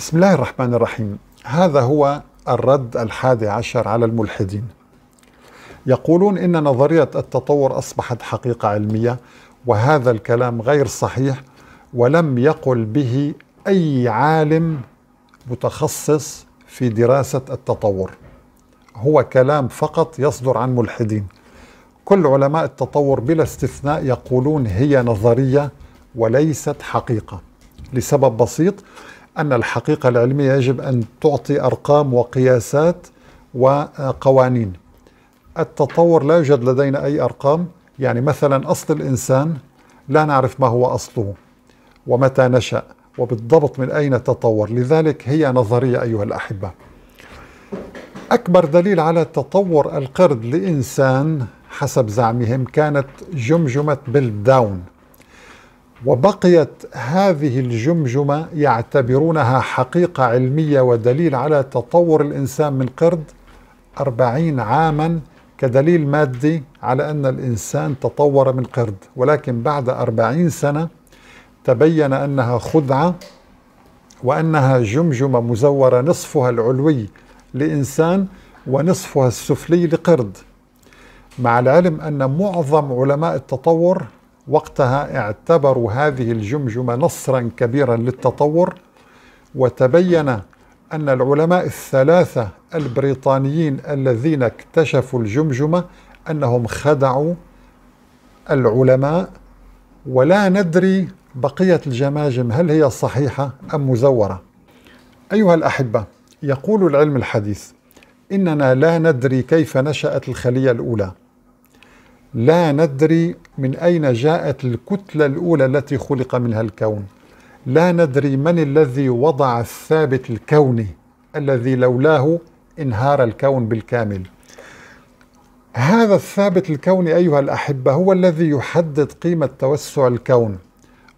بسم الله الرحمن الرحيم هذا هو الرد الحادي عشر على الملحدين يقولون ان نظريه التطور اصبحت حقيقه علميه وهذا الكلام غير صحيح ولم يقل به اي عالم متخصص في دراسه التطور هو كلام فقط يصدر عن ملحدين كل علماء التطور بلا استثناء يقولون هي نظريه وليست حقيقه لسبب بسيط أن الحقيقة العلمية يجب أن تعطي أرقام وقياسات وقوانين التطور لا يوجد لدينا أي أرقام يعني مثلا أصل الإنسان لا نعرف ما هو أصله ومتى نشأ وبالضبط من أين تطور لذلك هي نظرية أيها الأحبة أكبر دليل على تطور القرد لإنسان حسب زعمهم كانت جمجمة بيل داون وبقيت هذه الجمجمه يعتبرونها حقيقه علميه ودليل على تطور الانسان من قرد أربعين عاما كدليل مادي على أن الإنسان تطور من قرد ولكن بعد أربعين سنة تبين أنها خدعة وأنها جمجمة مزورة نصفها العلوي لإنسان ونصفها السفلي لقرد مع العلم أن معظم علماء التطور وقتها اعتبروا هذه الجمجمة نصرا كبيرا للتطور وتبين أن العلماء الثلاثة البريطانيين الذين اكتشفوا الجمجمة أنهم خدعوا العلماء ولا ندري بقية الجماجم هل هي صحيحة أم مزورة أيها الأحبة يقول العلم الحديث إننا لا ندري كيف نشأت الخلية الأولى لا ندري من أين جاءت الكتلة الأولى التي خلق منها الكون لا ندري من الذي وضع الثابت الكوني الذي لولاه انهار الكون بالكامل هذا الثابت الكوني أيها الأحبة هو الذي يحدد قيمة توسع الكون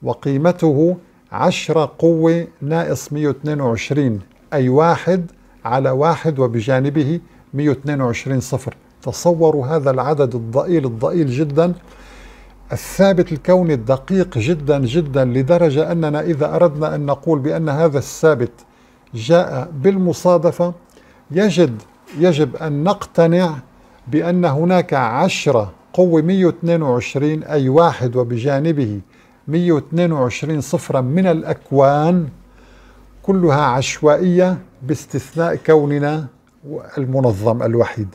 وقيمته 10 قوة ناقص 122 أي واحد على واحد وبجانبه 122 صفر تصوروا هذا العدد الضئيل الضئيل جدا الثابت الكوني الدقيق جدا جدا لدرجة أننا إذا أردنا أن نقول بأن هذا الثابت جاء بالمصادفة يجد يجب أن نقتنع بأن هناك عشرة قوة 122 أي واحد وبجانبه 122 صفرا من الأكوان كلها عشوائية باستثناء كوننا المنظم الوحيد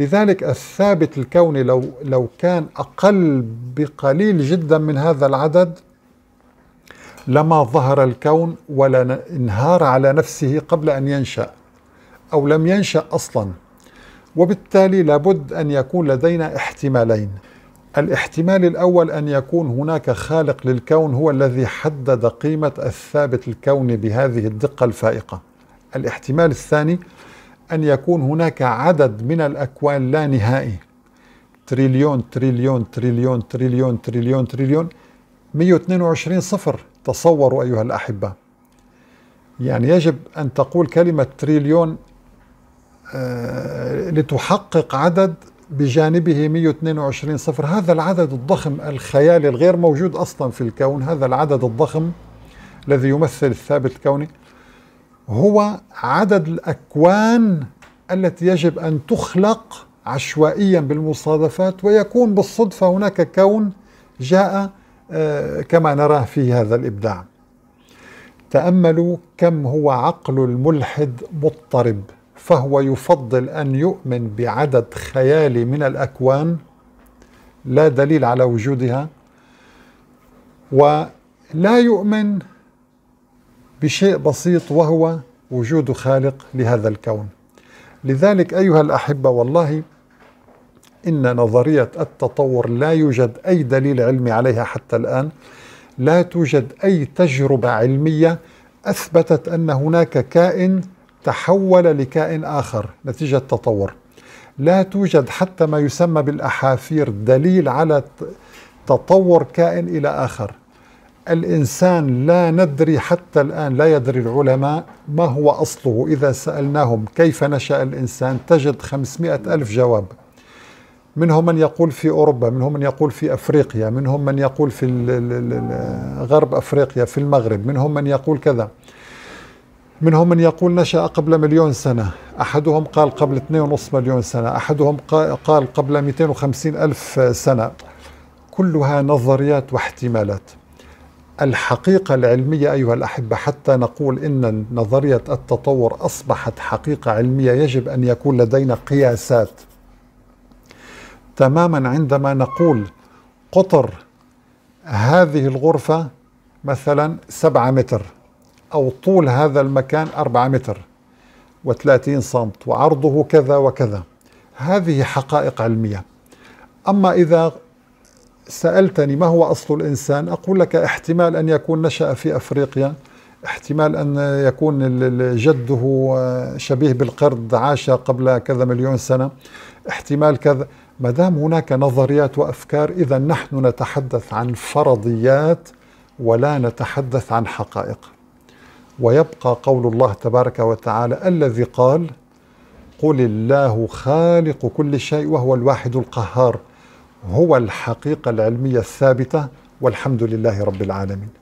لذلك الثابت الكوني لو لو كان اقل بقليل جدا من هذا العدد لما ظهر الكون ولا انهار على نفسه قبل ان ينشا او لم ينشا اصلا وبالتالي لابد ان يكون لدينا احتمالين الاحتمال الاول ان يكون هناك خالق للكون هو الذي حدد قيمه الثابت الكوني بهذه الدقه الفائقه الاحتمال الثاني أن يكون هناك عدد من الأكوان لا نهائي تريليون تريليون تريليون تريليون تريليون تريليون 122 صفر تصوروا أيها الأحبة يعني يجب أن تقول كلمة تريليون آه، لتحقق عدد بجانبه 122 صفر هذا العدد الضخم الخيالي الغير موجود أصلا في الكون هذا العدد الضخم الذي يمثل الثابت الكوني هو عدد الأكوان التي يجب أن تخلق عشوائيا بالمصادفات ويكون بالصدفة هناك كون جاء آه، كما نراه في هذا الإبداع تأملوا كم هو عقل الملحد مضطرب فهو يفضل أن يؤمن بعدد خيالي من الأكوان لا دليل على وجودها ولا يؤمن بشيء بسيط وهو وجود خالق لهذا الكون لذلك ايها الاحبه والله ان نظريه التطور لا يوجد اي دليل علمي عليها حتى الان لا توجد اي تجربه علميه اثبتت ان هناك كائن تحول لكائن اخر نتيجه التطور لا توجد حتى ما يسمى بالاحافير دليل على تطور كائن الى اخر الإنسان لا ندري حتى الآن لا يدري العلماء ما هو أصله إذا سألناهم كيف نشأ الإنسان تجد خمسمائة ألف جواب منهم من يقول في أوروبا منهم من يقول في أفريقيا منهم من يقول في غرب أفريقيا في المغرب منهم من يقول كذا منهم من يقول نشأ قبل مليون سنة أحدهم قال قبل 2.5 مليون سنة أحدهم قال قبل 250 ألف سنة كلها نظريات واحتمالات الحقيقة العلمية أيها الأحبة حتى نقول إن نظرية التطور أصبحت حقيقة علمية يجب أن يكون لدينا قياسات تماما عندما نقول قطر هذه الغرفة مثلا سبعة متر أو طول هذا المكان أربعة متر وثلاثين سنت وعرضه كذا وكذا هذه حقائق علمية أما إذا سألتني ما هو أصل الإنسان أقول لك احتمال أن يكون نشأ في أفريقيا احتمال أن يكون جده شبيه بالقرد عاش قبل كذا مليون سنة احتمال كذا ما دام هناك نظريات وأفكار إذا نحن نتحدث عن فرضيات ولا نتحدث عن حقائق ويبقى قول الله تبارك وتعالى الذي قال قل الله خالق كل شيء وهو الواحد القهار هو الحقيقة العلمية الثابتة والحمد لله رب العالمين